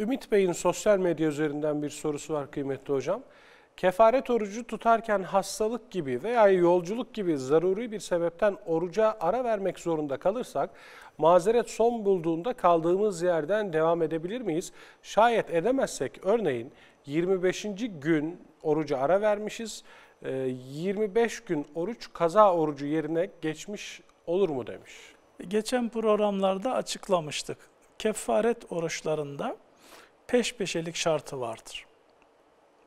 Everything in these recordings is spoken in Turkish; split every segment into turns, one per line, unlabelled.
Ümit Bey'in sosyal medya üzerinden bir sorusu var kıymetli hocam. Kefaret orucu tutarken hastalık gibi veya yolculuk gibi zaruri bir sebepten oruca ara vermek zorunda kalırsak mazeret son bulduğunda kaldığımız yerden devam edebilir miyiz? Şayet edemezsek örneğin 25. gün oruca ara vermişiz. 25 e, gün oruç kaza orucu yerine geçmiş olur mu demiş.
Geçen programlarda açıklamıştık. Kefaret oruçlarında peş peşelik şartı vardır.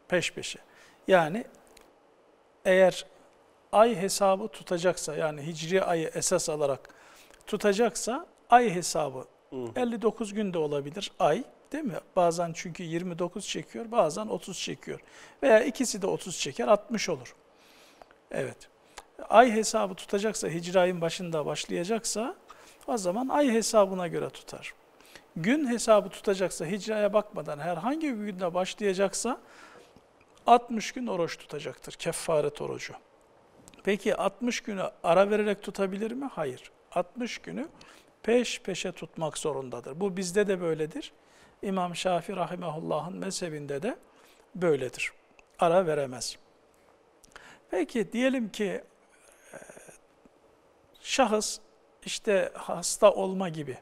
Peş peşe. Yani eğer ay hesabı tutacaksa yani hicri ayı esas alarak tutacaksa ay hesabı Hı. 59 günde olabilir ay değil mi? Bazen çünkü 29 çekiyor bazen 30 çekiyor veya ikisi de 30 çeker 60 olur. Evet ay hesabı tutacaksa hicri ayın başında başlayacaksa o zaman ay hesabına göre tutar gün hesabı tutacaksa, hicraya bakmadan herhangi bir günde başlayacaksa 60 gün oruç tutacaktır, keffaret orucu. Peki 60 günü ara vererek tutabilir mi? Hayır. 60 günü peş peşe tutmak zorundadır. Bu bizde de böyledir. İmam Şafii rahimehullah'ın mezhebinde de böyledir. Ara veremez. Peki diyelim ki e, şahıs işte hasta olma gibi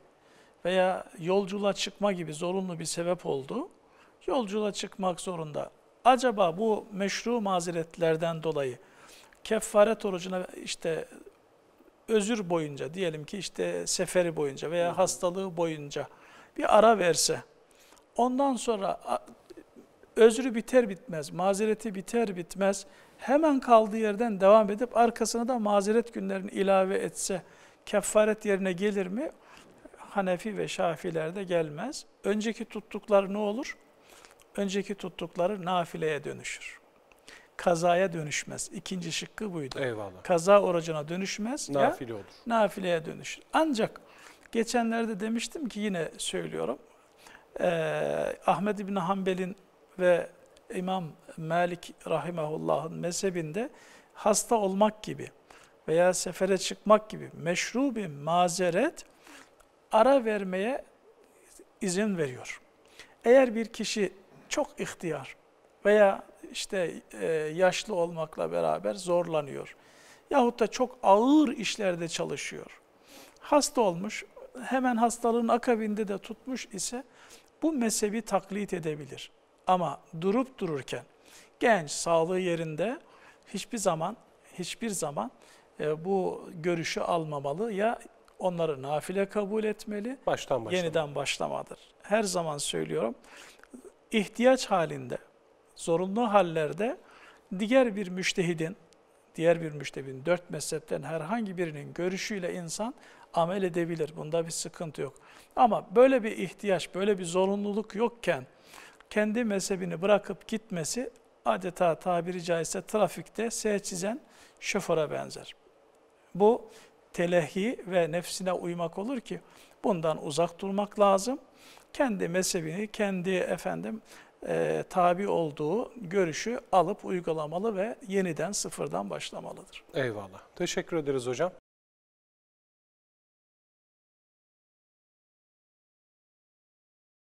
veya yolculuğa çıkma gibi zorunlu bir sebep oldu. Yolculuğa çıkmak zorunda. Acaba bu meşru mazeretlerden dolayı kefaret orucuna işte özür boyunca diyelim ki işte seferi boyunca veya hastalığı boyunca bir ara verse ondan sonra özrü biter bitmez, mazereti biter bitmez hemen kaldığı yerden devam edip arkasına da mazeret günlerini ilave etse kefaret yerine gelir mi? Hanefi ve Şafilerde gelmez. Önceki tuttukları ne olur? Önceki tuttukları nafileye dönüşür. Kazaya dönüşmez. İkinci şıkkı buydu. Eyvallah. Kaza oracına dönüşmez. Nafile ya, olur. Nafileye dönüşür. Ancak geçenlerde demiştim ki yine söylüyorum. Ee, Ahmed İbni Hanbel'in ve İmam Malik Rahimahullah'ın mezhebinde hasta olmak gibi veya sefere çıkmak gibi meşru bir mazeret ara vermeye izin veriyor. Eğer bir kişi çok ihtiyar veya işte e, yaşlı olmakla beraber zorlanıyor yahut da çok ağır işlerde çalışıyor, hasta olmuş, hemen hastalığın akabinde de tutmuş ise bu mezhebi taklit edebilir. Ama durup dururken genç, sağlığı yerinde hiçbir zaman hiçbir zaman e, bu görüşü almamalı ya Onları nafile kabul etmeli. Baştan başlama. Yeniden başlamadır. Her zaman söylüyorum. İhtiyaç halinde, zorunlu hallerde diğer bir müştehidin, diğer bir müştehidin dört mezhepten herhangi birinin görüşüyle insan amel edebilir. Bunda bir sıkıntı yok. Ama böyle bir ihtiyaç, böyle bir zorunluluk yokken kendi mezhebini bırakıp gitmesi adeta tabiri caizse trafikte S çizen şoföre benzer. Bu telehi ve nefsine uymak olur ki bundan uzak durmak lazım. Kendi mezhebini, kendi efendim e, tabi olduğu görüşü alıp uygulamalı ve yeniden sıfırdan başlamalıdır. Eyvallah. Teşekkür ederiz hocam.